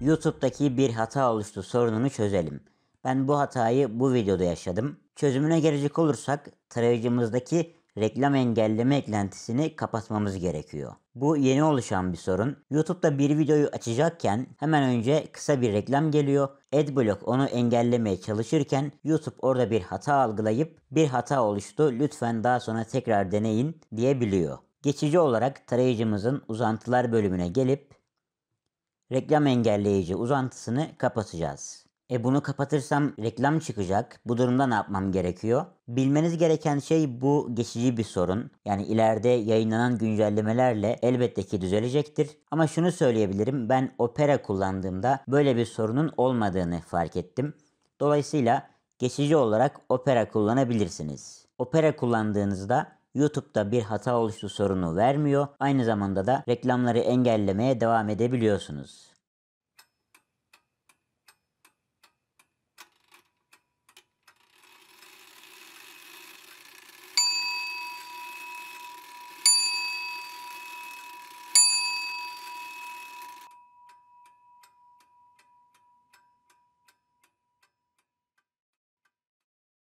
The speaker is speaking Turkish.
YouTube'daki bir hata oluştu sorununu çözelim. Ben bu hatayı bu videoda yaşadım. Çözümüne gelecek olursak tarayıcımızdaki reklam engelleme eklentisini kapatmamız gerekiyor. Bu yeni oluşan bir sorun. YouTube'da bir videoyu açacakken hemen önce kısa bir reklam geliyor. Adblock onu engellemeye çalışırken YouTube orada bir hata algılayıp bir hata oluştu lütfen daha sonra tekrar deneyin diyebiliyor. Geçici olarak tarayıcımızın uzantılar bölümüne gelip reklam engelleyici uzantısını kapatacağız. E bunu kapatırsam reklam çıkacak. Bu durumda ne yapmam gerekiyor? Bilmeniz gereken şey bu geçici bir sorun. Yani ileride yayınlanan güncellemelerle elbette ki düzelecektir. Ama şunu söyleyebilirim. Ben Opera kullandığımda böyle bir sorunun olmadığını fark ettim. Dolayısıyla geçici olarak Opera kullanabilirsiniz. Opera kullandığınızda YouTube'da bir hata oluştu sorunu vermiyor. Aynı zamanda da reklamları engellemeye devam edebiliyorsunuz.